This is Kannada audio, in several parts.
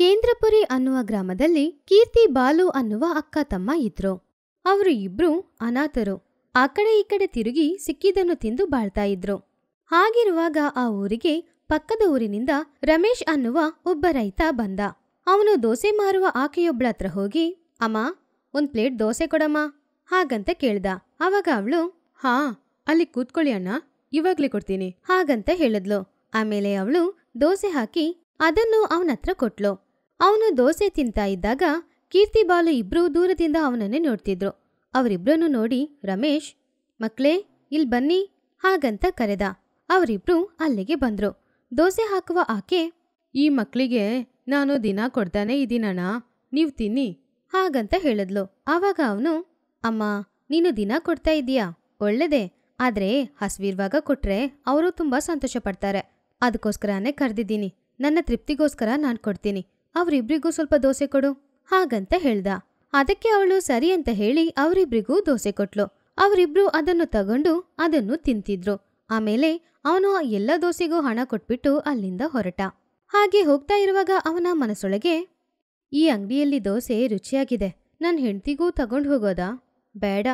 ಕೇಂದ್ರಪುರಿ ಅನ್ನುವ ಗ್ರಾಮದಲ್ಲಿ ಕೀರ್ತಿ ಬಾಲು ಅನ್ನುವ ಅಕ್ಕ ತಮ್ಮ ಇದ್ರು ಅವರು ಇಬ್ರು ಅನಾಥರು ಆ ಕಡೆ ಈ ಕಡೆ ತಿರುಗಿ ಸಿಕ್ಕಿದನ್ನು ತಿಂದು ಬಾಳ್ತಾ ಇದ್ರು ಹಾಗಿರುವಾಗ ಆ ಊರಿಗೆ ಪಕ್ಕದ ಊರಿನಿಂದ ರಮೇಶ್ ಅನ್ನುವ ಒಬ್ಬ ರೈತ ಬಂದ ಅವನು ದೋಸೆ ಮಾರುವ ಆಕೆಯೊಬ್ಳ ಹತ್ರ ಹೋಗಿ ಅಮ್ಮ ಒಂದ್ ಪ್ಲೇಟ್ ದೋಸೆ ಕೊಡಮ್ಮ ಹಾಗಂತ ಕೇಳ್ದ ಅವಾಗ ಅವಳು ಹಾ ಅಲ್ಲಿ ಕೂತ್ಕೊಳ್ಳಿ ಅಣ್ಣ ಇವಾಗ್ಲೇ ಕೊಡ್ತೀನಿ ಹಾಗಂತ ಹೇಳಿದ್ಲು ಆಮೇಲೆ ಅವಳು ದೋಸೆ ಹಾಕಿ ಅದನ್ನು ಅವನತ್ರ ಹತ್ರ ಕೊಟ್ಲು ಅವನು ದೋಸೆ ತಿಂತಾ ಇದ್ದಾಗ ಕೀರ್ತಿ ಬಾಲು ಇಬ್ಬರೂ ದೂರದಿಂದ ಅವನನ್ನೇ ನೋಡ್ತಿದ್ರು ಅವರಿಬ್ಬರನ್ನು ನೋಡಿ ರಮೇಶ್ ಮಕ್ಳೇ ಇಲ್ಲಿ ಬನ್ನಿ ಹಾಗಂತ ಕರೆದ ಅವರಿಬ್ರು ಅಲ್ಲಿಗೆ ಬಂದ್ರು ದೋಸೆ ಹಾಕುವ ಆಕೆ ಈ ಮಕ್ಕಳಿಗೆ ನಾನು ದಿನ ಕೊಡ್ತಾನೆ ಇದ್ದೀನಣ್ಣ ನೀವು ತಿನ್ನಿ ಹಾಗಂತ ಹೇಳಿದ್ಲು ಆವಾಗ ಅವನು ಅಮ್ಮ ನೀನು ದಿನ ಕೊಡ್ತಾ ಇದೀಯಾ ಒಳ್ಳೆದೇ ಆದರೆ ಹಸಿವಿರುವಾಗ ಕೊಟ್ರೆ ಅವರು ತುಂಬ ಸಂತೋಷ ಪಡ್ತಾರೆ ಅದಕ್ಕೋಸ್ಕರನೇ ಕರೆದಿದ್ದೀನಿ ನನ್ನ ತೃಪ್ತಿಗೋಸ್ಕರ ನಾನು ಕೊಡ್ತೀನಿ ಅವರಿಬ್ರಿಗೂ ಸ್ವಲ್ಪ ದೋಸೆ ಕೊಡು ಹಾಗಂತ ಹೇಳ್ದ ಅದಕ್ಕೆ ಅವಳು ಸರಿ ಅಂತ ಹೇಳಿ ಅವರಿಬ್ರಿಗೂ ದೋಸೆ ಕೊಟ್ಲು ಅವರಿಬ್ರು ಅದನ್ನು ತಗೊಂಡು ಅದನ್ನು ತಿಂತಿದ್ರು ಆಮೇಲೆ ಅವನು ಎಲ್ಲ ದೋಸೆಗೂ ಹಣ ಕೊಟ್ಬಿಟ್ಟು ಅಲ್ಲಿಂದ ಹೊರಟ ಹಾಗೆ ಹೋಗ್ತಾ ಇರುವಾಗ ಅವನ ಮನಸ್ಸೊಳಗೆ ಈ ಅಂಗಡಿಯಲ್ಲಿ ದೋಸೆ ರುಚಿಯಾಗಿದೆ ನನ್ನ ಹೆಂಡ್ತಿಗೂ ತಗೊಂಡು ಹೋಗೋದಾ ಬೇಡ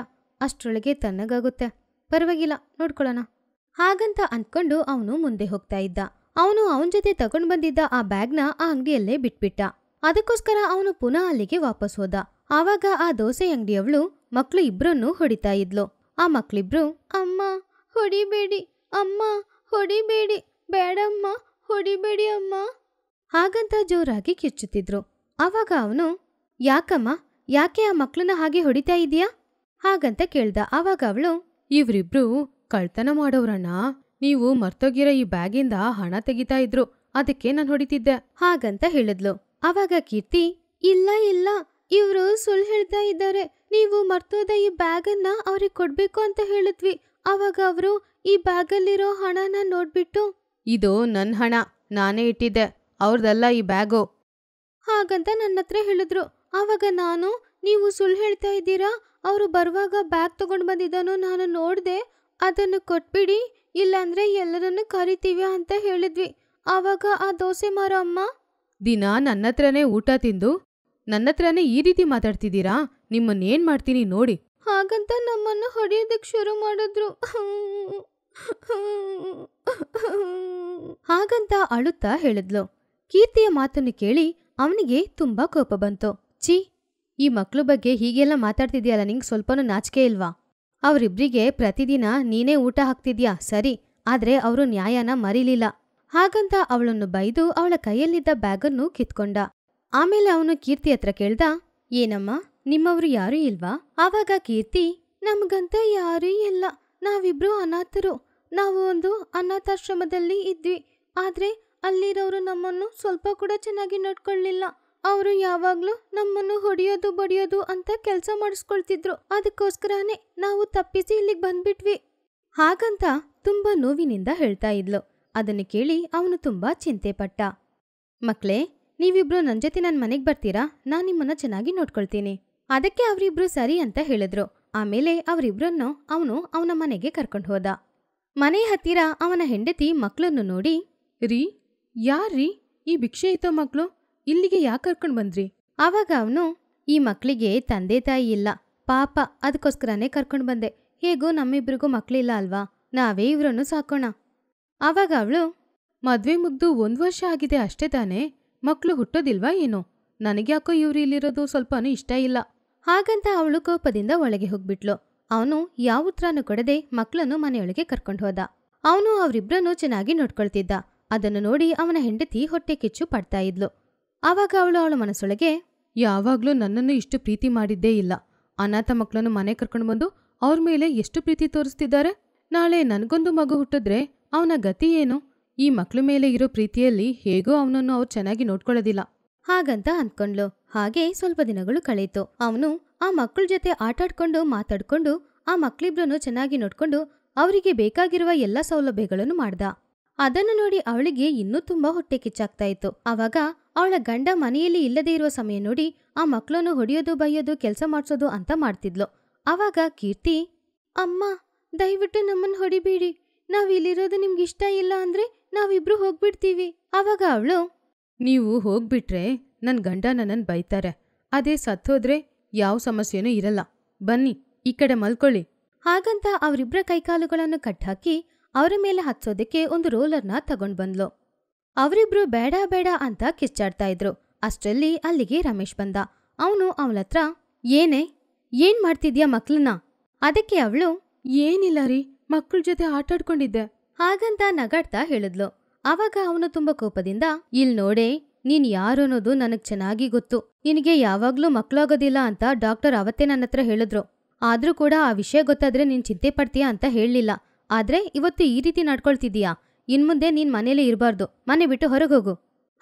ಅಷ್ಟರೊಳಗೆ ತನ್ನಗಾಗುತ್ತೆ ಪರವಾಗಿಲ್ಲ ನೋಡ್ಕೊಳ್ಳೋಣ ಹಾಗಂತ ಅಂದ್ಕೊಂಡು ಅವನು ಮುಂದೆ ಹೋಗ್ತಾ ಇದ್ದ ಅವನು ಅವನ ಜೊತೆ ತಗೊಂಡು ಬಂದಿದ್ದ ಆ ಬ್ಯಾಗ್ನ ಆ ಅಂಗಡಿಯಲ್ಲೇ ಬಿಟ್ಬಿಟ್ಟ ಅದಕ್ಕೋಸ್ಕರ ಅವನು ಪುನಃ ಅಲ್ಲಿಗೆ ವಾಪಸ್ ಹೋದ ಆವಾಗ ಆ ದೋಸೆ ಅಂಗಡಿಯವಳು ಮಕ್ಕಳು ಇಬ್ಬರನ್ನು ಹೊಡಿತಾ ಇದ್ಲು ಆ ಮಕ್ಕಳಿಬ್ರು ಅಮ್ಮ ಹೊಡಿಬೇಡಿ ಅಮ್ಮ ಹೊಡಿಬೇಡಿ ಬೇಡಮ್ಮ ಹೊಡಿಬೇಡಿ ಅಮ್ಮ ಹಾಗಂತ ಜೋರಾಗಿ ಕಿಚ್ಚುತ್ತಿದ್ರು ಆವಾಗ ಅವನು ಯಾಕಮ್ಮ ಯಾಕೆ ಆ ಮಕ್ಕಳನ್ನ ಹಾಗೆ ಹೊಡಿತಾ ಇದೀಯಾ ಹಾಗಂತ ಕೇಳ್ದ ಆವಾಗ ಅವಳು ಇವರಿಬ್ರು ಕಳ್ತನ ಮಾಡೋರಣ್ಣ ನೀವು ಮರ್ತೋಗಿರೋ ಈ ಬ್ಯಾಗಿಂದ ಹಣ ತೆಗಿತಾ ಇದ್ರು ಅದಕ್ಕೆ ನಾನು ಹೊಡಿತಿದ್ದೆ ಹಾಗಂತ ಹೇಳಿದ್ಲು ಅವಾಗ ಕೀರ್ತಿ ಇಲ್ಲ ಇಲ್ಲ ಇವ್ರು ಸುಳ್ಳು ಹೇಳ್ತಾ ಇದ್ದಾರೆ ನೀವು ಮರ್ತೋದ ಈ ಬ್ಯಾಗನ್ನ ಅವ್ರಿಗೆ ಕೊಡ್ಬೇಕು ಅಂತ ಹೇಳಿದ್ವಿ ಅವಾಗ ಅವರು ಈ ಬ್ಯಾಗ್ ಅಲ್ಲಿರೋ ಹಣನ ನೋಡ್ಬಿಟ್ಟು ಇದು ನನ್ ಹಣ ನಾನೇ ಇಟ್ಟಿದ್ದೆ ಅವ್ರದಲ್ಲ ಈ ಬ್ಯಾಗು ಹಾಗಂತ ನನ್ನ ಹತ್ರ ಹೇಳಿದ್ರು ಅವಾಗ ನಾನು ನೀವು ಸುಳ್ಳು ಹೇಳ್ತಾ ಇದ್ದೀರಾ ಅವರು ಬರುವಾಗ ಬ್ಯಾಗ್ ತಗೊಂಡ್ ಬಂದಿದ್ದಾನು ನಾನು ನೋಡ್ದೆ ಅದನ್ನು ಕೊಟ್ಬಿಡಿ ಇಲ್ಲಾಂದ್ರೆ ಎಲ್ಲರನ್ನು ಕರಿತೀವಿ ಅಂತ ಹೇಳಿದ್ವಿ ಆವಾಗ ಆ ದೋಸೆ ಮಾರೋ ಅಮ್ಮ ದಿನ ನನ್ನತ್ರನೇ ಊಟ ತಿಂದು ನನ್ನತ್ರನೇ ಈ ರೀತಿ ಮಾತಾಡ್ತಿದ್ದೀರಾ ನಿಮ್ಮನ್ನೇನ್ ಮಾಡ್ತೀನಿ ನೋಡಿ ಹಾಗಂತ ನಮ್ಮನ್ನು ಹೊಡೆಯೋದಕ್ಕೆ ಶುರು ಮಾಡಿದ್ರು ಹಾಗಂತ ಅಳುತ್ತಾ ಹೇಳಿದ್ಲು ಕೀರ್ತಿಯ ಮಾತನ್ನು ಕೇಳಿ ಅವನಿಗೆ ತುಂಬಾ ಕೋಪ ಬಂತು ಛೀ ಈ ಮಕ್ಳು ಬಗ್ಗೆ ಹೀಗೆಲ್ಲ ಮಾತಾಡ್ತಿದ್ಯಲ್ಲ ನಿಂಗೆ ಸ್ವಲ್ಪನೂ ನಾಚಿಕೆ ಇಲ್ವಾ ಅವರಿಬ್ರಿಗೆ ಪ್ರತಿದಿನ ನೀನೇ ಊಟ ಹಾಕ್ತಿದ್ಯಾ ಸರಿ ಆದ್ರೆ ಅವರು ನ್ಯಾಯನ ಮರಿಲಿಲ್ಲ ಹಾಗಂತ ಅವಳನ್ನು ಬೈದು ಅವಳ ಕೈಯಲ್ಲಿದ್ದ ಬ್ಯಾಗನ್ನು ಕಿತ್ಕೊಂಡ ಆಮೇಲೆ ಅವನು ಕೀರ್ತಿ ಹತ್ರ ಕೇಳ್ದ ಏನಮ್ಮ ನಿಮ್ಮವರು ಯಾರೂ ಇಲ್ವಾ ಆವಾಗ ಕೀರ್ತಿ ನಮಗಂತ ಯಾರೂ ಇಲ್ಲ ನಾವಿಬ್ರು ಅನಾಥರು ನಾವು ಒಂದು ಅನಾಥಾಶ್ರಮದಲ್ಲಿ ಇದ್ವಿ ಆದ್ರೆ ಅಲ್ಲಿರೋರು ನಮ್ಮನ್ನು ಸ್ವಲ್ಪ ಕೂಡ ಚೆನ್ನಾಗಿ ನೋಡ್ಕೊಳ್ಳಿಲ್ಲ ಅವರು ಯಾವಾಗ್ಲೂ ನಮ್ಮನ್ನು ಹೊಡೆಯೋದು ಬಡಿಯೋದು ಅಂತ ಕೆಲಸ ಮಾಡಿಸ್ಕೊಳ್ತಿದ್ರು ಅದಕ್ಕೋಸ್ಕರನೇ ನಾವು ತಪ್ಪಿಸಿ ಇಲ್ಲಿಗೆ ಬಂದ್ಬಿಟ್ವಿ ಹಾಗಂತ ತುಂಬಾ ನೋವಿನಿಂದ ಹೇಳ್ತಾ ಇದ್ಲು ಅದನ್ನು ಕೇಳಿ ಅವನು ತುಂಬಾ ಚಿಂತೆ ಪಟ್ಟ ಮಕ್ಳೇ ನೀವಿಬ್ರು ನನ್ನ ಜೊತೆ ನನ್ನ ಮನೆಗೆ ಬರ್ತೀರಾ ನಾನು ನಿಮ್ಮನ್ನ ಚೆನ್ನಾಗಿ ನೋಡ್ಕೊಳ್ತೀನಿ ಅದಕ್ಕೆ ಅವರಿಬ್ರು ಸರಿ ಅಂತ ಹೇಳಿದ್ರು ಆಮೇಲೆ ಅವರಿಬ್ರನ್ನು ಅವನು ಅವನ ಮನೆಗೆ ಕರ್ಕೊಂಡು ಹೋದ ಮನೆ ಹತ್ತಿರ ಅವನ ಹೆಂಡತಿ ಮಕ್ಕಳನ್ನು ನೋಡಿ ರೀ ಯಾರ್ರೀ ಈ ಭಿಕ್ಷೆ ಇತ್ತೋ ಮಕ್ಕಳು ಇಲ್ಲಿಗೆ ಯಾಕೆ ಕರ್ಕೊಂಡು ಬಂದ್ರಿ ಆವಾಗ ಅವನು ಈ ಮಕ್ಕಳಿಗೆ ತಂದೆ ತಾಯಿ ಇಲ್ಲ ಪಾಪ ಅದಕ್ಕೋಸ್ಕರನೇ ಕರ್ಕೊಂಡು ಬಂದೆ ಹೇಗೋ ನಮ್ಮಿಬ್ರಿಗೂ ಮಕ್ಕಳಿಲ್ಲ ಅಲ್ವಾ ನಾವೇ ಇವರನ್ನು ಸಾಕೋಣ ಆವಾಗ ಅವಳು ಮದುವೆ ಮುಗ್ದು ಒಂದು ವರ್ಷ ಆಗಿದೆ ಅಷ್ಟೇ ತಾನೇ ಮಕ್ಕಳು ಹುಟ್ಟೋದಿಲ್ವಾ ಏನೋ ನನಗ್ಯಾಕೋ ಇವ್ರು ಇಲ್ಲಿರೋದು ಸ್ವಲ್ಪನೂ ಇಷ್ಟ ಇಲ್ಲ ಹಾಗಂತ ಅವಳು ಕೋಪದಿಂದ ಒಳಗೆ ಹೋಗ್ಬಿಟ್ಲು ಅವನು ಯಾವ ಉತ್ತರನೂ ಕೊಡದೆ ಮಕ್ಕಳನ್ನು ಮನೆಯೊಳಗೆ ಕರ್ಕೊಂಡು ಹೋದ ಅವನು ಅವರಿಬ್ಬರನ್ನು ಚೆನ್ನಾಗಿ ನೋಡ್ಕೊಳ್ತಿದ್ದ ಅದನ್ನು ನೋಡಿ ಅವನ ಹೆಂಡತಿ ಹೊಟ್ಟೆ ಕಿಚ್ಚು ಪಡ್ತಾ ಇದ್ಲು ಆವಾಗ ಅವಳು ಅವಳ ಮನಸ್ಸೊಳಗೆ ಯಾವಾಗಲೂ ನನ್ನನ್ನು ಇಷ್ಟು ಪ್ರೀತಿ ಮಾಡಿದ್ದೇ ಇಲ್ಲ ಅನಾಥ ಮಕ್ಕಳನ್ನು ಮನೆ ಕರ್ಕೊಂಡು ಬಂದು ಅವ್ರ ಮೇಲೆ ಎಷ್ಟು ಪ್ರೀತಿ ತೋರಿಸ್ತಿದ್ದಾರೆ ನಾಳೆ ನನಗೊಂದು ಮಗು ಹುಟ್ಟಿದ್ರೆ ಅವನ ಗತಿ ಏನು ಈ ಮಕ್ಕಳ ಮೇಲೆ ಇರೋ ಪ್ರೀತಿಯಲ್ಲಿ ಹೇಗೋ ಅವನನ್ನು ಅವ್ರು ಚೆನ್ನಾಗಿ ನೋಡ್ಕೊಳ್ಳೋದಿಲ್ಲ ಹಾಗಂತ ಅಂದ್ಕೊಂಡ್ಲು ಹಾಗೆ ಸ್ವಲ್ಪ ದಿನಗಳು ಕಳೆಯಿತು ಅವನು ಆ ಮಕ್ಕಳ ಜೊತೆ ಆಟಾಡ್ಕೊಂಡು ಮಾತಾಡ್ಕೊಂಡು ಆ ಮಕ್ಕಳಿಬ್ರನ್ನು ಚೆನ್ನಾಗಿ ನೋಡ್ಕೊಂಡು ಅವರಿಗೆ ಬೇಕಾಗಿರುವ ಎಲ್ಲ ಸೌಲಭ್ಯಗಳನ್ನು ಮಾಡ್ದ ಅದನ್ನು ನೋಡಿ ಅವಳಿಗೆ ಇನ್ನೂ ತುಂಬಾ ಹೊಟ್ಟೆ ಕಿಚ್ಚಾಗ್ತಾ ಇತ್ತು ಅವಾಗ ಅವಳ ಗಂಡ ಮನೆಯಲ್ಲಿ ಇಲ್ಲದೇ ಇರುವ ಸಮಯ ನೋಡಿ ಆ ಮಕ್ಕಳನ್ನು ಹೊಡೆಯೋದು ಬೈಯೋದು ಕೆಲಸ ಮಾಡಿಸೋದು ಅಂತ ಮಾಡ್ತಿದ್ಲು ಆವಾಗ ಕೀರ್ತಿ ಅಮ್ಮ ದಯವಿಟ್ಟು ನಮ್ಮನ್ನು ಹೊಡಿಬೇಡಿ ನಾವಿಲ್ಲಿರೋದು ನಿಮ್ಗೆ ಇಷ್ಟ ಇಲ್ಲ ಅಂದ್ರೆ ನಾವಿಬ್ರು ಹೋಗ್ಬಿಡ್ತೀವಿ ಆವಾಗ ಅವಳು ನೀವು ಹೋಗ್ಬಿಟ್ರೆ ನನ್ನ ಗಂಡ ನನ್ನನ್ನು ಬೈತಾರೆ ಅದೇ ಸತ್ತೋದ್ರೆ ಯಾವ ಸಮಸ್ಯೆನೂ ಇರಲ್ಲ ಬನ್ನಿ ಈ ಕಡೆ ಮಲ್ಕೊಳ್ಳಿ ಹಾಗಂತ ಅವರಿಬ್ಬರ ಕೈಕಾಲುಗಳನ್ನು ಕಟ್ಟಾಕಿ ಅವರ ಮೇಲೆ ಹಚ್ಚೋದಕ್ಕೆ ಒಂದು ರೋಲರ್ನ ತಗೊಂಡ್ ಬಂದ್ಲು ಅವರಿಬ್ರು ಬೇಡ ಬೇಡ ಅಂತ ಕಿಚ್ಚಾಡ್ತಾ ಇದ್ರು ಅಷ್ಟರಲ್ಲಿ ಅಲ್ಲಿಗೆ ರಮೇಶ್ ಬಂದ ಅವನು ಅವಳತ್ರ ಏನೇ ಏನ್ ಮಾಡ್ತಿದ್ಯಾ ಮಕ್ಳನ್ನ ಅದಕ್ಕೆ ಅವಳು ಏನಿಲ್ಲ ರೀ ಮಕ್ಕಳ ಜೊತೆ ಆಟಾಡ್ಕೊಂಡಿದ್ದೆ ಹಾಗಂತ ನಗಾಡ್ತಾ ಹೇಳಿದ್ಲು ಅವಾಗ ಅವನು ತುಂಬಾ ಕೋಪದಿಂದ ಇಲ್ ನೋಡೆ ನೀನ್ ಯಾರು ಅನ್ನೋದು ನನಗ್ ಚೆನ್ನಾಗಿ ಗೊತ್ತು ನಿನಗೆ ಯಾವಾಗ್ಲೂ ಮಕ್ಳಾಗೋದಿಲ್ಲ ಅಂತ ಡಾಕ್ಟರ್ ಅವತ್ತೇ ನನ್ನ ಹತ್ರ ಹೇಳಿದ್ರು ಆದ್ರೂ ಕೂಡ ಆ ವಿಷಯ ಗೊತ್ತಾದ್ರೆ ನೀನ್ ಚಿಂತೆ ಪಡ್ತೀಯಾ ಅಂತ ಹೇಳಲಿಲ್ಲ ಆದ್ರೆ ಇವತ್ತು ಈ ರೀತಿ ನಡ್ಕೊಳ್ತಿದ್ದೀಯಾ ಇನ್ಮುಂದೆ ನೀನ್ ಮನೇಲೇ ಇರಬಾರ್ದು ಮನೆ ಬಿಟ್ಟು ಹೊರಗೋಗು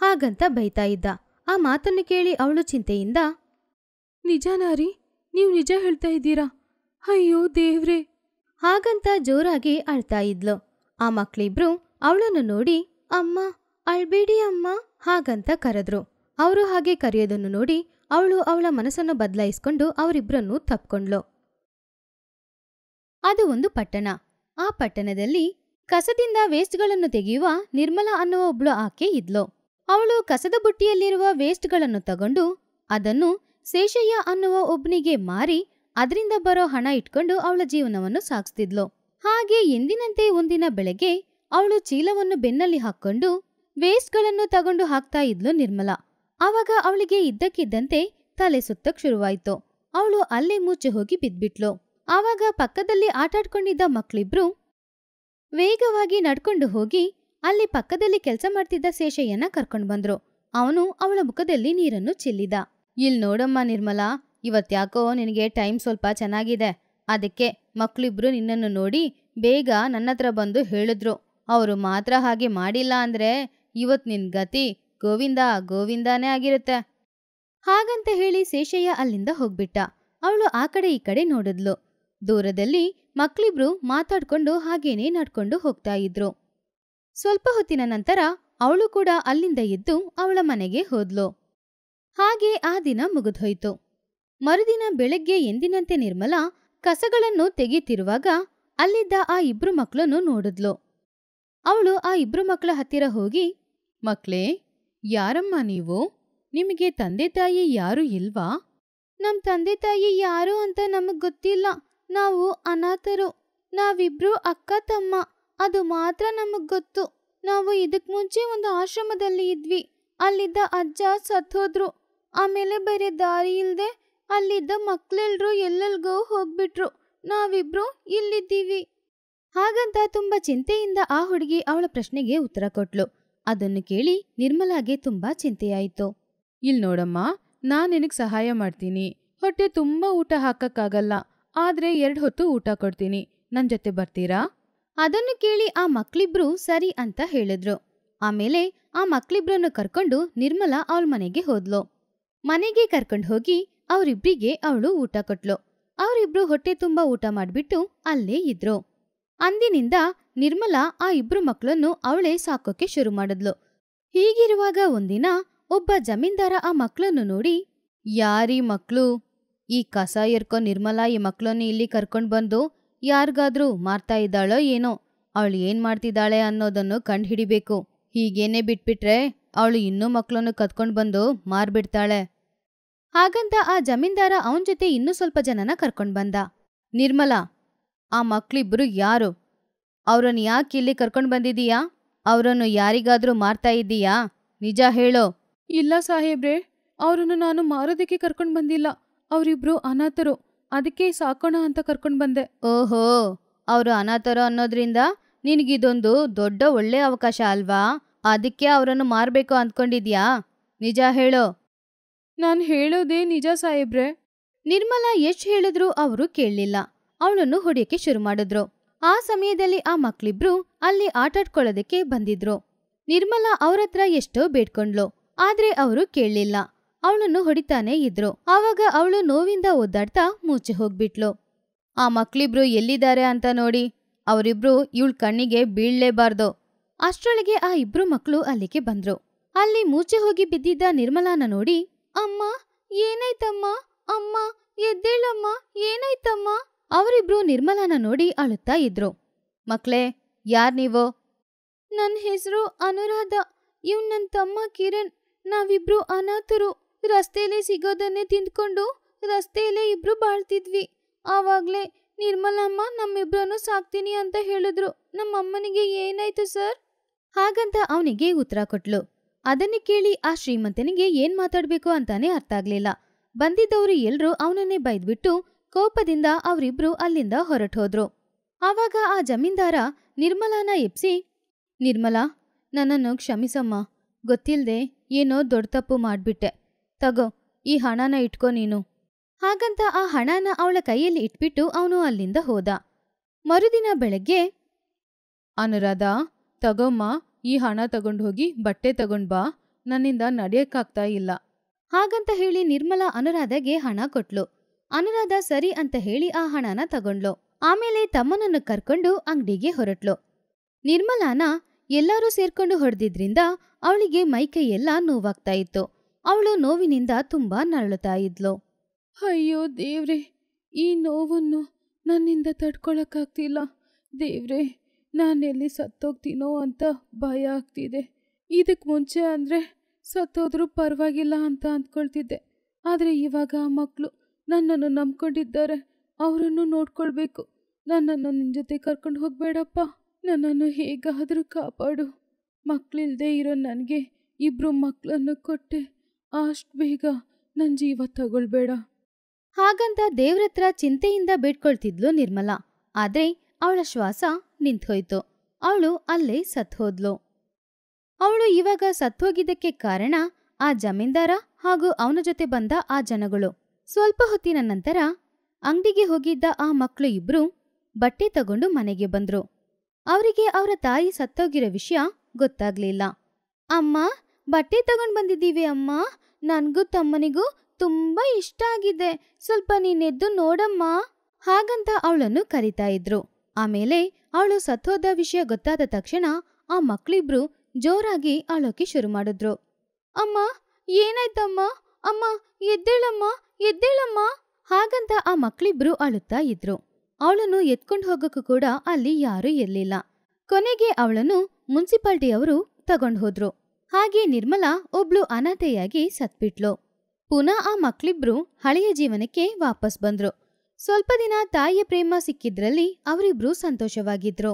ಹಾಗಂತ ಬೈತಾ ಇದ್ದ ಆ ಮಾತನ್ನು ಕೇಳಿ ಅವಳು ಚಿಂತೆಯಿಂದ ನಿಜಾನಾರಿ ನೀವು ನಿಜ ಹೇಳ್ತಾ ಇದ್ದೀರಾ ಅಯ್ಯೋ ದೇವ್ರೆ ಹಾಗಂತ ಜೋರಾಗಿ ಅಳ್ತಾ ಇದ್ಲು ಆ ಮಕ್ಳಿಬ್ರು ಅವಳನ್ನು ನೋಡಿ ಅಮ್ಮ ಅಳ್ಬೇಡಿ ಅಮ್ಮ ಹಾಗಂತ ಕರೆದ್ರು ಅವರು ಹಾಗೆ ಕರೆಯೋದನ್ನು ನೋಡಿ ಅವಳು ಅವಳ ಮನಸ್ಸನ್ನು ಬದಲಾಯಿಸ್ಕೊಂಡು ಅವರಿಬ್ಬರನ್ನು ತಪ್ಕೊಂಡ್ಲು ಅದು ಒಂದು ಪಟ್ಟಣ ಆ ಪಟ್ಟಣದಲ್ಲಿ ಕಸದಿಂದ ವೇಸ್ಟ್ಗಳನ್ನು ತೆಗೆಯುವ ನಿರ್ಮಲಾ ಅನ್ನುವ ಒಬ್ಳು ಆಕೆ ಇದ್ಲು ಅವಳು ಕಸದ ಬುಟ್ಟಿಯಲ್ಲಿರುವ ವೇಸ್ಟ್ಗಳನ್ನು ತಗೊಂಡು ಅದನ್ನು ಶೇಷಯ್ಯ ಅನ್ನುವ ಒಬ್ನಿಗೆ ಮಾರಿ ಅದರಿಂದ ಬರೋ ಹಣ ಇಟ್ಕೊಂಡು ಅವಳ ಜೀವನವನ್ನು ಸಾಗಿಸ್ತಿದ್ಲು ಹಾಗೆ ಎಂದಿನಂತೆ ಒಂದಿನ ಬೆಳಗ್ಗೆ ಅವಳು ಚೀಲವನ್ನು ಬೆನ್ನಲ್ಲಿ ಹಾಕೊಂಡು ವೇಸ್ಟ್ಗಳನ್ನು ತಗೊಂಡು ಹಾಕ್ತಾ ಇದ್ಲು ನಿರ್ಮಲಾ ಆವಾಗ ಅವಳಿಗೆ ಇದ್ದಕ್ಕಿದ್ದಂತೆ ತಲೆ ಸುತ್ತಕ್ ಶುರುವಾಯ್ತು ಅವಳು ಅಲ್ಲೇ ಮೂಚೆ ಹೋಗಿ ಬಿದ್ಬಿಟ್ಲು ಆವಾಗ ಪಕ್ಕದಲ್ಲಿ ಆಟಾಡ್ಕೊಂಡಿದ್ದ ಮಕ್ಕಳಿಬ್ರು ವೇಗವಾಗಿ ನಡ್ಕೊಂಡು ಹೋಗಿ ಅಲ್ಲಿ ಪಕ್ಕದಲ್ಲಿ ಕೆಲಸ ಮಾಡ್ತಿದ್ದ ಶೇಷಯ್ಯನ ಕರ್ಕೊಂಡು ಬಂದ್ರು ಅವನು ಅವಳ ಮುಖದಲ್ಲಿ ನೀರನ್ನು ಚೆಲ್ಲಿದ ಇಲ್ ನೋಡಮ್ಮ ನಿರ್ಮಲಾ ಇವತ್ತ್ಯಾಕೋ ನಿನಗೆ ಟೈಮ್ ಸ್ವಲ್ಪ ಚೆನ್ನಾಗಿದೆ ಅದಕ್ಕೆ ಮಕ್ಕಳಿಬ್ರು ನಿನ್ನನ್ನು ನೋಡಿ ಬೇಗ ನನ್ನ ಹತ್ರ ಬಂದು ಹೇಳಿದ್ರು ಅವರು ಮಾತ್ರ ಹಾಗೆ ಮಾಡಿಲ್ಲ ಅಂದ್ರೆ ಇವತ್ ನಿನ್ ಗತಿ ಗೋವಿಂದ ಗೋವಿಂದಾನೇ ಆಗಿರುತ್ತೆ ಹಾಗಂತ ಹೇಳಿ ಶೇಷಯ್ಯ ಅಲ್ಲಿಂದ ಹೋಗ್ಬಿಟ್ಟ ಅವಳು ಆ ಕಡೆ ಈ ಕಡೆ ನೋಡಿದ್ಲು ದೂರದಲ್ಲಿ ಮಕ್ಕಳಿಬ್ರು ಮಾತಾಡ್ಕೊಂಡು ಹಾಗೇನೆ ನಡ್ಕೊಂಡು ಹೋಗ್ತಾ ಇದ್ರು ಸ್ವಲ್ಪ ಹೊತ್ತಿನ ನಂತರ ಅವಳು ಕೂಡ ಅಲ್ಲಿಂದ ಎದ್ದು ಅವಳ ಮನೆಗೆ ಹೋದ್ಲು ಹಾಗೆ ಆ ದಿನ ಮುಗಿದೋಯ್ತು ಮರುದಿನ ಬೆಳಗ್ಗೆ ಎಂದಿನಂತೆ ನಿರ್ಮಲಾ ಕಸಗಳನ್ನು ತೆಗೆಯುತ್ತಿರುವಾಗ ಅಲ್ಲಿದ್ದ ಆ ಇಬ್ರು ಮಕ್ಕಳನ್ನು ನೋಡಿದ್ಲು ಅವಳು ಆ ಇಬ್ರು ಮಕ್ಕಳ ಹತ್ತಿರ ಹೋಗಿ ಮಕ್ಳೇ ಯಾರಮ್ಮ ನೀವು ನಿಮಗೆ ತಂದೆ ತಾಯಿ ಯಾರು ಇಲ್ವಾ ನಮ್ ತಂದೆ ತಾಯಿ ಯಾರು ಅಂತ ನಮಗ್ ಗೊತ್ತಿಲ್ಲ ನಾವು ಅನಾಥರು ನಾವಿಬ್ರು ಅಕ್ಕ ತಮ್ಮ ಅದು ಮಾತ್ರ ನಮಗ್ ಗೊತ್ತು ನಾವು ಇದಕ್ ಮುಂಚೆ ಒಂದು ಆಶ್ರಮದಲ್ಲಿ ಇದ್ವಿ ಅಲ್ಲಿದ್ದ ಅಜ್ಜ ಸತ್ತೋದ್ರು ಆಮೇಲೆ ಬೇರೆ ದಾರಿ ಇಲ್ದೆ ಅಲ್ಲಿದ್ದ ಮಕ್ಳೆಲ್ರು ಎಲ್ಲೆಲ್ಗೋ ಹೋಗ್ಬಿಟ್ರು ನಾವಿಬ್ರು ಇಲ್ಲಿದ್ದೀವಿ ಹಾಗಂತ ತುಂಬಾ ಚಿಂತೆಯಿಂದ ಆ ಹುಡುಗಿ ಅವಳ ಪ್ರಶ್ನೆಗೆ ಉತ್ತರ ಕೊಟ್ಲು ಅದನ್ನು ಕೇಳಿ ನಿರ್ಮಲಾಗೆ ತುಂಬಾ ಚಿಂತೆಯಾಯಿತು ಇಲ್ ನೋಡಮ್ಮ ನಾನು ನಿನಗೆ ಸಹಾಯ ಮಾಡ್ತೀನಿ ಹೊಟ್ಟೆ ತುಂಬಾ ಊಟ ಹಾಕಕ್ಕಾಗಲ್ಲ ಆದರೆ ಎರಡು ಹೊತ್ತು ಊಟ ಕೊಡ್ತೀನಿ ನನ್ನ ಜೊತೆ ಬರ್ತೀರಾ ಅದನ್ನು ಕೇಳಿ ಆ ಮಕ್ಳಿಬ್ರು ಸರಿ ಅಂತ ಹೇಳಿದ್ರು ಆಮೇಲೆ ಆ ಮಕ್ಳಿಬ್ರನ್ನು ಕರ್ಕೊಂಡು ನಿರ್ಮಲಾ ಅವಳ ಮನೆಗೆ ಹೋದ್ಲು ಮನೆಗೆ ಕರ್ಕೊಂಡು ಹೋಗಿ ಅವರಿಬ್ರಿಗೆ ಅವಳು ಊಟ ಕೊಟ್ಲು ಅವರಿಬ್ರು ಹೊಟ್ಟೆ ತುಂಬ ಊಟ ಮಾಡಿಬಿಟ್ಟು ಅಲ್ಲೇ ಇದ್ರು ಅಂದಿನಿಂದ ನಿರ್ಮಲಾ ಆ ಇಬ್ರು ಮಕ್ಕಳನ್ನು ಅವಳೇ ಸಾಕೋಕೆ ಶುರು ಮಾಡಿದ್ಲು ಹೀಗಿರುವಾಗ ಒಂದಿನ ಒಬ್ಬ ಜಮೀನ್ದಾರ ಆ ಮಕ್ಕಳನ್ನು ನೋಡಿ ಯಾರೀ ಮಕ್ಕಳು ಈ ಕಸ ಎರ್ಕೋ ನಿರ್ಮಲಾ ಈ ಮಕ್ಕಳನ್ನ ಇಲ್ಲಿ ಕರ್ಕೊಂಡು ಬಂದು ಯಾರಿಗಾದ್ರೂ ಮಾರ್ತಾ ಇದ್ದಾಳೋ ಏನೋ ಅವಳು ಏನು ಮಾಡ್ತಿದ್ದಾಳೆ ಅನ್ನೋದನ್ನು ಕಂಡು ಹಿಡಿಬೇಕು ಹೀಗೇನೆ ಬಿಟ್ಬಿಟ್ರೆ ಅವಳು ಇನ್ನೂ ಮಕ್ಕಳನ್ನು ಕತ್ಕೊಂಡು ಬಂದು ಮಾರ್ಬಿಡ್ತಾಳೆ ಹಾಗಂತ ಆ ಜಮೀನ್ದಾರ ಅವನ ಜೊತೆ ಇನ್ನೂ ಸ್ವಲ್ಪ ಜನನ ಕರ್ಕೊಂಡು ಬಂದ ನಿರ್ಮಲಾ ಆ ಮಕ್ಕಳಿಬ್ಬರು ಯಾರು ಅವರನ್ನು ಯಾಕೆ ಇಲ್ಲಿ ಕರ್ಕೊಂಡು ಬಂದಿದೀಯಾ ಅವರನ್ನು ಯಾರಿಗಾದ್ರೂ ಮಾರ್ತಾ ಇದ್ದೀಯಾ ನಿಜ ಹೇಳೋ ಇಲ್ಲ ಸಾಹೇಬ್ರೆ ಅವರನ್ನು ನಾನು ಮಾರೋದಕ್ಕೆ ಕರ್ಕೊಂಡು ಬಂದಿಲ್ಲ ಅವರಿಬ್ರು ಅನಾಥರು ಅದಕ್ಕೆ ಸಾಕೋಣ ಅಂತ ಕರ್ಕೊಂಡು ಬಂದೆ ಓಹೋ ಅವರು ಅನಾಥರು ಅನ್ನೋದ್ರಿಂದ ನಿನಗಿದೊಂದು ದೊಡ್ಡ ಒಳ್ಳೆ ಅವಕಾಶ ಅಲ್ವಾ ಅದಕ್ಕೆ ಅವರನ್ನು ಮಾರಬೇಕು ಅಂದ್ಕೊಂಡಿದ್ಯಾ ನಿಜ ಹೇಳೋ ನಾನು ಹೇಳೋದೇ ನಿಜ ಸಾಹೇಬ್ರೆ ನಿರ್ಮಲಾ ಎಷ್ಟು ಹೇಳಿದ್ರು ಅವರು ಕೇಳಲಿಲ್ಲ ಅವಳನ್ನು ಹೊಡೆಯಕ್ಕೆ ಶುರು ಮಾಡಿದ್ರು ಆ ಸಮಯದಲ್ಲಿ ಆ ಮಕ್ಳಿಬ್ರು ಅಲ್ಲಿ ಆಟಾಡ್ಕೊಳ್ಳೋದಕ್ಕೆ ಬಂದಿದ್ರು ನಿರ್ಮಲಾ ಅವರತ್ರ ಎಷ್ಟೋ ಬೇಡ್ಕೊಂಡ್ಲು ಆದ್ರೆ ಅವರು ಕೇಳಲಿಲ್ಲ ಅವಳನ್ನು ಹೊಡಿತಾನೆ ಇದ್ರು ಆವಾಗ ಅವಳು ನೋವಿಂದ ಒದ್ದಾಡ್ತಾ ಮೂಚೆ ಹೋಗ್ಬಿಟ್ಲು ಆ ಮಕ್ಳಿಬ್ರು ಎಲ್ಲಿದ್ದಾರೆ ಅಂತ ನೋಡಿ ಅವರಿಬ್ರು ಇವಳ ಕಣ್ಣಿಗೆ ಬೀಳ್ಲೇಬಾರ್ದು ಅಷ್ಟ್ರೊಳಗೆ ಆ ಇಬ್ರು ಮಕ್ಕಳು ಅಲ್ಲಿಗೆ ಬಂದ್ರು ಅಲ್ಲಿ ಮೂಚೆ ಹೋಗಿ ಬಿದ್ದಿದ್ದ ನಿರ್ಮಲಾನ ನೋಡಿ ಅಮ್ಮ ಏನಾಯ್ತಮ್ಮ ಅಮ್ಮ ಎದ್ದೇಳಮ್ಮ ಏನಾಯ್ತಮ್ಮ ಅವರಿಬ್ರು ನಿರ್ಮಲಾನ ನೋಡಿ ಅಳುತ್ತಾ ಇದ್ರು ಮಕ್ಳೇ ಯಾರ್ ನೀವು ನನ್ನ ಹೆಸರು ಅನುರಾಧ ಇವ್ ನನ್ನ ತಮ್ಮ ಕಿರಣ್ ನಾವಿಬ್ರು ಅನಾಥರು ರಸ್ತೆಯಲ್ಲೇ ಸಿಗೋದನ್ನೇ ತಿಂದ್ಕೊಂಡು ರಸ್ತೆಯಲ್ಲೇ ಇಬ್ರು ಬಾಳ್ತಿದ್ವಿ ಆವಾಗಲೇ ನಿರ್ಮಲಮ್ಮ ನಮ್ಮಿಬ್ರನ್ನು ಸಾಕ್ತೀನಿ ಅಂತ ಹೇಳಿದ್ರು ನಮ್ಮಮ್ಮನಿಗೆ ಏನಾಯ್ತು ಸರ್ ಹಾಗಂತ ಅವನಿಗೆ ಉತ್ತರ ಕೊಟ್ಲು ಅದನ್ನೇ ಕೇಳಿ ಆ ಶ್ರೀಮಂತನಿಗೆ ಏನ್ ಮಾತಾಡ್ಬೇಕು ಅಂತಾನೆ ಅರ್ಥ ಆಗ್ಲಿಲ್ಲ ಬಂದಿದ್ದವರು ಎಲ್ರೂ ಅವನನ್ನೇ ಬೈದ್ಬಿಟ್ಟು ಕೋಪದಿಂದ ಅವರಿಬ್ರು ಅಲ್ಲಿಂದ ಹೊರಟೋದ್ರು ಆವಾಗ ಆ ಜಮೀನ್ದಾರ ನಿರ್ಮಲಾನ ಎಪ್ಸಿ ನಿರ್ಮಲಾ ನನ್ನನ್ನು ಕ್ಷಮಿಸಮ್ಮ ಗೊತ್ತಿಲ್ಲದೆ ಏನೋ ದೊಡ್ಡ ತಪ್ಪು ಮಾಡಿಬಿಟ್ಟೆ ತಗೋ ಈ ಹಣನ ಇಟ್ಕೋ ನೀನು ಹಾಗಂತ ಆ ಹಣನ ಅವಳ ಕೈಯಲ್ಲಿ ಇಟ್ಬಿಟ್ಟು ಅವನು ಅಲ್ಲಿಂದ ಹೋದ ಮರುದಿನ ಬೆಳಗ್ಗೆ ಅನುರಾಧ ತಗೋಮ್ಮಾ ಈ ಹಣ ತಗೊಂಡು ಹೋಗಿ ಬಟ್ಟೆ ತಗೊಂಡ್ ಬಾ ನನ್ನಿಂದ ನಡೆಯಕ್ಕಾಗ್ತಾ ಇಲ್ಲ ಹಾಗಂತ ಹೇಳಿ ನಿರ್ಮಲಾ ಅನುರಾಧಗೆ ಹಣ ಕೊಟ್ಲು ಅನುರಾಧ ಸರಿ ಅಂತ ಹೇಳಿ ಆ ಹಣನ ತಗೊಂಡ್ಲು ಆಮೇಲೆ ತಮ್ಮನನ್ನು ಕರ್ಕೊಂಡು ಅಂಗಡಿಗೆ ಹೊರಟ್ಲು ನಿರ್ಮಲಾನ ಎಲ್ಲರೂ ಸೇರ್ಕೊಂಡು ಹೊಡೆದಿದ್ರಿಂದ ಅವಳಿಗೆ ಮೈಕೈಯೆಲ್ಲ ನೋವಾಗ್ತಾ ಇತ್ತು ಅವಳು ನೋವಿನಿಂದ ತುಂಬ ನರಳುತ್ತಾ ಇದ್ಲು ಅಯ್ಯೋ ದೇವ್ರೆ ಈ ನೋವನ್ನು ನನ್ನಿಂದ ತಡ್ಕೊಳಕಾಗ್ತಿಲ್ಲ ದೇವ್ರೆ ನಾನೆಲ್ಲಿ ಸತ್ತೋಗ್ತೀನೋ ಅಂತ ಭಯ ಆಗ್ತಿದೆ ಇದಕ್ಕೆ ಮುಂಚೆ ಅಂದರೆ ಸತ್ತೋದ್ರೂ ಪರವಾಗಿಲ್ಲ ಅಂತ ಅಂದ್ಕೊಳ್ತಿದ್ದೆ ಆದರೆ ಇವಾಗ ಆ ಮಕ್ಕಳು ನನ್ನನ್ನು ನಂಬ್ಕೊಂಡಿದ್ದಾರೆ ಅವರನ್ನು ನೋಡ್ಕೊಳ್ಬೇಕು ನನ್ನನ್ನು ನಿನ್ನ ಜೊತೆ ಕರ್ಕೊಂಡು ಹೋಗಬೇಡಪ್ಪ ನನ್ನನ್ನು ಹೇಗಾದರೂ ಕಾಪಾಡು ಮಕ್ಕಳಿಲ್ಲದೆ ಇರೋ ನನಗೆ ಇಬ್ಬರು ಮಕ್ಕಳನ್ನು ಕೊಟ್ಟೆ ಅಷ್ಟು ಬೇಗ ನನ್ನ ಜೀವ ತಗೊಳ್ಬೇಡ ಹಾಗಂತ ದೇವ್ರತ್ರ ಚಿಂತೆಯಿಂದ ಬೇಡ್ಕೊಳ್ತಿದ್ಲು ನಿರ್ಮಲಾ ಆದ್ರೆ ಅವಳ ಶ್ವಾಸ ನಿಂತೋಯ್ತು ಅವಳು ಅಲ್ಲೇ ಹೋದ್ಲು ಅವಳು ಇವಾಗ ಸತ್ತೋಗಿದ್ದಕ್ಕೆ ಕಾರಣ ಆ ಜಮೀನ್ದಾರ ಹಾಗೂ ಅವನ ಜೊತೆ ಬಂದ ಆ ಜನಗಳು ಸ್ವಲ್ಪ ಹೊತ್ತಿನ ನಂತರ ಅಂಗಡಿಗೆ ಹೋಗಿದ್ದ ಆ ಮಕ್ಕಳು ಇಬ್ರು ಬಟ್ಟೆ ತಗೊಂಡು ಮನೆಗೆ ಬಂದ್ರು ಅವರಿಗೆ ಅವರ ತಾಯಿ ಸತ್ತೋಗಿರೋ ವಿಷಯ ಗೊತ್ತಾಗ್ಲಿಲ್ಲ ಅಮ್ಮ ಬಟ್ಟೆ ತಗೊಂಡು ಬಂದಿದ್ದೀವಿ ಅಮ್ಮ ನನಗೂ ತಮ್ಮನಿಗೂ ತುಂಬ ಇಷ್ಟ ಆಗಿದೆ ಸ್ವಲ್ಪ ನೀನೆದ್ದು ನೋಡಮ್ಮ ಹಾಗಂತ ಅವಳನ್ನು ಕರಿತಾ ಇದ್ರು ಆಮೇಲೆ ಅವಳು ಸತ್ತೋದ ವಿಷಯ ಗೊತ್ತಾದ ತಕ್ಷಣ ಆ ಮಕ್ಕಳಿಬ್ರು ಜೋರಾಗಿ ಅಳೋಕೆ ಶುರು ಮಾಡಿದ್ರು ಅಮ್ಮ ಏನಾಯ್ತಮ್ಮ ಅಮ್ಮ ಎದ್ದೇಳಮ್ಮ ಎದ್ದೇಳಮ್ಮ ಹಾಗಂತ ಆ ಮಕ್ಕಳಿಬ್ರು ಅಳುತ್ತಾ ಇದ್ರು ಅವಳನ್ನು ಎತ್ಕೊಂಡು ಹೋಗೋಕ್ಕೂ ಕೂಡ ಅಲ್ಲಿ ಯಾರೂ ಇರಲಿಲ್ಲ ಕೊನೆಗೆ ಅವಳನ್ನು ಮುನ್ಸಿಪಾಲ್ಟಿಯವರು ತಗೊಂಡು ಹೋದ್ರು ಹಾಗೆ ನಿರ್ಮಲಾ ಒಬ್ಳು ಅನಾಥೆಯಾಗಿ ಸತ್ಬಿಟ್ಲು ಪುನಃ ಆ ಮಕ್ಳಿಬ್ರು ಹಳೆಯ ಜೀವನಕ್ಕೆ ವಾಪಸ್ ಬಂದ್ರು ಸ್ವಲ್ಪ ದಿನ ತಾಯಿಯ ಪ್ರೇಮ ಸಿಕ್ಕಿದ್ರಲ್ಲಿ ಅವರಿಬ್ರು ಸಂತೋಷವಾಗಿದ್ರು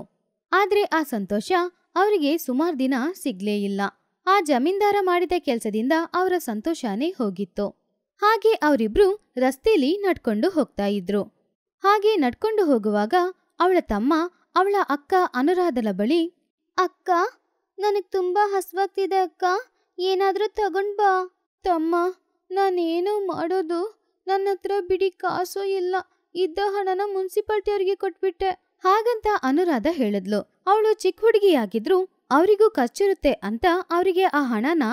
ಆದ್ರೆ ಆ ಸಂತೋಷ ಅವರಿಗೆ ಸುಮಾರು ದಿನ ಸಿಗ್ಲೇ ಇಲ್ಲ ಆ ಜಮೀನ್ದಾರ ಮಾಡಿದ ಕೆಲಸದಿಂದ ಅವರ ಸಂತೋಷನೇ ಹೋಗಿತ್ತು ಹಾಗೆ ಅವರಿಬ್ರು ರಸ್ತೆಯಲ್ಲಿ ನಡ್ಕೊಂಡು ಹೋಗ್ತಾ ಇದ್ರು ಹಾಗೆ ನಡ್ಕೊಂಡು ಹೋಗುವಾಗ ಅವಳ ತಮ್ಮ ಅವಳ ಅಕ್ಕ ಅನುರಾಧಲ ಬಳಿ ಅಕ್ಕ ನನಗೆ ತುಂಬ ಹಸ್ವಾಗ್ತಿದೆ ಅಕ್ಕ ಏನಾದರೂ ತಗೊಂಡ್ ಬಾ ತಮ್ಮ ನಾನೇನು ಮಾಡೋದು ನನ್ನ ಹತ್ರ ಬಿಡಿ ಕಾಸು ಇಲ್ಲ ಇದ್ದ ಹಣನ ಮುನ್ಸಿಪಾಲ್ಟಿಯವ್ರಿಗೆ ಕೊಟ್ಬಿಟ್ಟೆ ಹಾಗಂತ ಅನುರಾಧ ಹೇಳಿದ್ಲು ಅವಳು ಚಿಕ್ಕ ಹುಡುಗಿಯಾಗಿದ್ರು ಅವರಿಗೂ ಖರ್ಚಿರುತ್ತೆ ಅಂತ ಅವರಿಗೆ ಆ ಹಣನ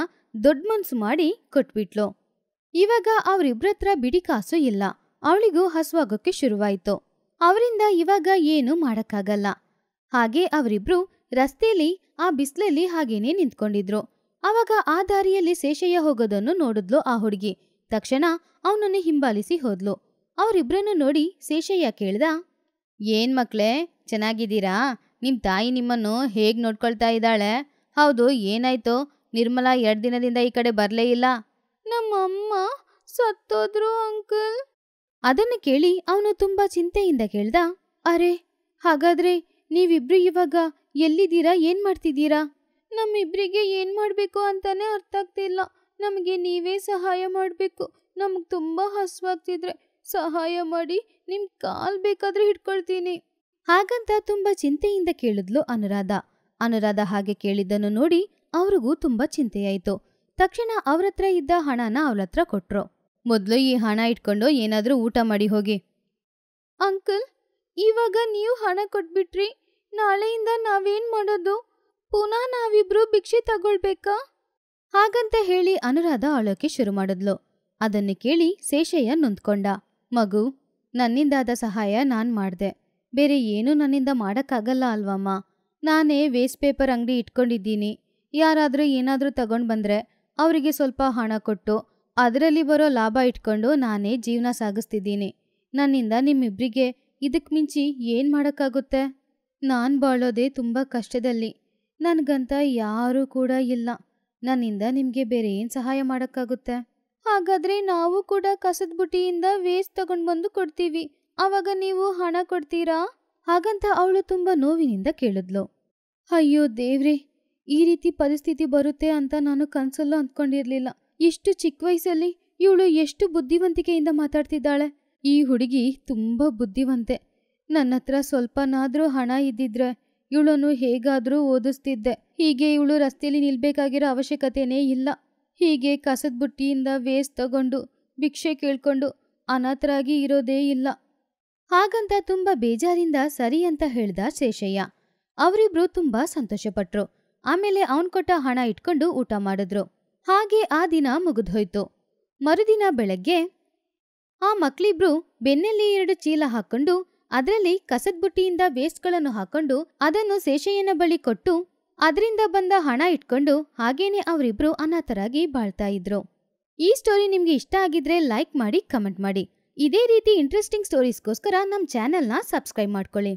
ದೊಡ್ಡ ಮನ್ಸು ಮಾಡಿ ಕೊಟ್ಬಿಟ್ಲು ಇವಾಗ ಅವರಿಬ್ರತ್ರ ಬಿಡಿ ಕಾಸು ಇಲ್ಲ ಅವಳಿಗೂ ಹಸುವಾಗೋಕ್ಕೆ ಶುರುವಾಯಿತು ಅವರಿಂದ ಇವಾಗ ಏನು ಮಾಡಕ್ಕಾಗಲ್ಲ ಹಾಗೆ ಅವರಿಬ್ರು ರಸ್ತೆಯಲ್ಲಿ ಆ ಬಿಸ್ಲಲ್ಲಿ ಹಾಗೇನೇ ನಿಂತ್ಕೊಂಡಿದ್ರು ಅವಾಗ ಆ ದಾರಿಯಲ್ಲಿ ಶೇಷಯ್ಯ ಹೋಗೋದನ್ನು ನೋಡಿದ್ಲು ಆ ಹುಡುಗಿ ತಕ್ಷಣ ಅವನನ್ನು ಹಿಂಬಾಲಿಸಿ ಹೋದ್ಲು ಅವರಿಬ್ಬರನ್ನು ನೋಡಿ ಶೇಷಯ್ಯ ಕೇಳ್ದ ಏನ್ ಮಕ್ಳೇ ಚೆನ್ನಾಗಿದ್ದೀರಾ ನಿಮ್ಮ ತಾಯಿ ನಿಮ್ಮನ್ನು ಹೇಗ್ ನೋಡ್ಕೊಳ್ತಾ ಇದ್ದಾಳೆ ಹೌದು ಏನಾಯ್ತು ನಿರ್ಮಲಾ ಎರಡ್ ದಿನದಿಂದ ಈ ಕಡೆ ಬರ್ಲೇ ಇಲ್ಲ ನಮ್ಮಮ್ಮ ಸತ್ತೋದ್ರು ಅಂಕಲ್ ಅದನ್ನು ಕೇಳಿ ಅವನು ತುಂಬಾ ಚಿಂತೆಯಿಂದ ಕೇಳ್ದ ಅರೆ ಹಾಗಾದ್ರೆ ನೀವಿಬ್ರು ಇವಾಗ ಎಲ್ಲಿದ್ದೀರಾ ಏನ್ ಮಾಡ್ತಿದ್ದೀರಾ ನಮ್ಮಿಬ್ರಿಗೆ ಏನು ಮಾಡಬೇಕು ಅಂತಾನೆ ಅರ್ಥ ಆಗ್ತಿಲ್ಲ ನಮಗೆ ನೀವೇ ಸಹಾಯ ಮಾಡಬೇಕು ನಮ್ಗೆ ತುಂಬಾ ಹಸುವಾಗ್ತಿದ್ರೆ ಸಹಾಯ ಮಾಡಿ ನಿಮ್ ಕಾಲ್ ಬೇಕಾದ್ರೆ ಹಿಡ್ಕೊಳ್ತೀನಿ ಹಾಗಂತ ತುಂಬಾ ಚಿಂತೆಯಿಂದ ಕೇಳಿದ್ಲು ಅನುರಾಧ ಅನುರಾಧ ಹಾಗೆ ಕೇಳಿದ್ದನ್ನು ನೋಡಿ ಅವ್ರಿಗೂ ತುಂಬಾ ಚಿಂತೆಯಾಯಿತು ತಕ್ಷಣ ಅವ್ರತ್ರ ಇದ್ದ ಹಣನ ಅವ್ರತ್ರ ಕೊಟ್ರು ಮೊದಲು ಈ ಹಣ ಇಟ್ಕೊಂಡು ಏನಾದರೂ ಊಟ ಮಾಡಿ ಹೋಗಿ ಅಂಕಲ್ ಇವಾಗ ನೀವು ಹಣ ಕೊಟ್ಬಿಟ್ರಿ ನಾಳೆಯಿಂದ ನಾವೇನ್ ಮಾಡೋದು ಪುನಃ ನಾವಿಬ್ರು ಭಿಕ್ಷೆ ತಗೊಳ್ಬೇಕಾ ಹಾಗಂತ ಹೇಳಿ ಅನುರಾಧ ಅಳೋಕೆ ಶುರು ಮಾಡಿದ್ಲು ಅದನ್ನು ಕೇಳಿ ಶೇಷಯ್ಯ ನೊಂದ್ಕೊಂಡ ಮಗು ನನ್ನಿಂದಾದ ಸಹಾಯ ನಾನ್ ಮಾಡ್ದೆ ಬೇರೆ ಏನೂ ನನ್ನಿಂದ ಮಾಡಕ್ಕಾಗಲ್ಲ ಅಲ್ವಮ್ಮ ನಾನೇ ವೇಸ್ಟ್ ಪೇಪರ್ ಅಂಗಡಿ ಇಟ್ಕೊಂಡಿದ್ದೀನಿ ಯಾರಾದರೂ ಏನಾದರೂ ತಗೊಂಡು ಬಂದರೆ ಅವರಿಗೆ ಸ್ವಲ್ಪ ಹಣ ಕೊಟ್ಟು ಅದರಲ್ಲಿ ಬರೋ ಲಾಭ ಇಟ್ಕೊಂಡು ನಾನೇ ಜೀವನ ಸಾಗಿಸ್ತಿದ್ದೀನಿ ನನ್ನಿಂದ ನಿಮ್ಮಿಬ್ಬರಿಗೆ ಇದಕ್ಕೆ ಮಿಂಚಿ ಏನು ಮಾಡೋಕ್ಕಾಗುತ್ತೆ ನಾನು ಬಾಳೋದೇ ತುಂಬ ಕಷ್ಟದಲ್ಲಿ ನನಗಂತ ಯಾರೂ ಕೂಡ ಇಲ್ಲ ನನ್ನಿಂದ ನಿಮಗೆ ಬೇರೆ ಏನು ಸಹಾಯ ಮಾಡೋಕ್ಕಾಗುತ್ತೆ ಹಾಗಾದರೆ ನಾವು ಕೂಡ ಕಸದ ಬುಟ್ಟಿಯಿಂದ ವೇಸ್ಟ್ ತಗೊಂಡು ಬಂದು ಕೊಡ್ತೀವಿ ಆವಾಗ ನೀವು ಹಣ ಕೊಡ್ತೀರಾ ಹಾಗಂತ ಅವಳು ತುಂಬ ನೋವಿನಿಂದ ಕೇಳಿದ್ಲು ಅಯ್ಯೋ ದೇವ್ರಿ ಈ ರೀತಿ ಪರಿಸ್ಥಿತಿ ಬರುತ್ತೆ ಅಂತ ನಾನು ಕನಸಲ್ಲೂ ಅಂದ್ಕೊಂಡಿರಲಿಲ್ಲ ಎಷ್ಟು ಚಿಕ್ಕ ವಯಸ್ಸಲ್ಲಿ ಇವಳು ಎಷ್ಟು ಬುದ್ಧಿವಂತಿಕೆಯಿಂದ ಮಾತಾಡ್ತಿದ್ದಾಳೆ ಈ ಹುಡುಗಿ ತುಂಬ ಬುದ್ಧಿವಂತೆ ನನ್ನ ಹತ್ರ ಸ್ವಲ್ಪನಾದರೂ ಹಣ ಇದ್ದಿದ್ರೆ ಇವಳನ್ನು ಹೇಗಾದರೂ ಓದಿಸ್ತಿದ್ದೆ ಹೀಗೆ ಇವಳು ರಸ್ತೆಯಲ್ಲಿ ನಿಲ್ಬೇಕಾಗಿರೋ ಅವಶ್ಯಕತೆನೇ ಇಲ್ಲ ಹೀಗೆ ಕಸದ ಬುಟ್ಟಿಯಿಂದ ವೇಸ್ಟ್ ತಗೊಂಡು ಭಿಕ್ಷೆ ಕೇಳ್ಕೊಂಡು ಅನಾಥರಾಗಿ ಇರೋದೇ ಇಲ್ಲ ಹಾಗಂತ ತುಂಬ ಬೇಜಾರಿಂದ ಸರಿ ಅಂತ ಹೇಳ್ದ ಶೇಷಯ್ಯ ಅವರಿಬ್ರು ತುಂಬ ಸಂತೋಷಪಟ್ರು ಆಮೇಲೆ ಅವನ್ ಕೊಟ್ಟ ಹಣ ಇಟ್ಕೊಂಡು ಊಟ ಮಾಡಿದ್ರು ಹಾಗೆ ಆ ದಿನ ಮುಗಿದೋಯ್ತು ಮರುದಿನ ಬೆಳಗ್ಗೆ ಆ ಮಕ್ಳಿಬ್ರು ಬೆನ್ನಲ್ಲಿ ಎರಡು ಚೀಲ ಹಾಕೊಂಡು ಅದರಲ್ಲಿ ಕಸದ ಬುಟ್ಟಿಯಿಂದ ವೇಸ್ಟ್ಗಳನ್ನು ಹಾಕೊಂಡು ಅದನ್ನು ಶೇಷಯ್ಯನ ಬಳಿ ಕೊಟ್ಟು ಅದರಿಂದ ಬಂದ ಹಣ ಇಟ್ಕೊಂಡು ಹಾಗೇನೆ ಅವರಿಬ್ರು ಅನಾಥರಾಗಿ ಬಾಳ್ತಾ ಇದ್ರು ಈ ಸ್ಟೋರಿ ನಿಮ್ಗೆ ಇಷ್ಟ ಆಗಿದ್ರೆ ಲೈಕ್ ಮಾಡಿ ಕಮೆಂಟ್ ಮಾಡಿ ಇದೇ ರೀತಿ ಇಂಟ್ರೆಸ್ಟಿಂಗ್ ಸ್ಟೋರೀಸ್ಗೋಸ್ಕರ ನಮ್ಮ ಚಾನೆಲ್ನ ಸಬ್ಸ್ಕ್ರೈಬ್ ಮಾಡ್ಕೊಳ್ಳಿ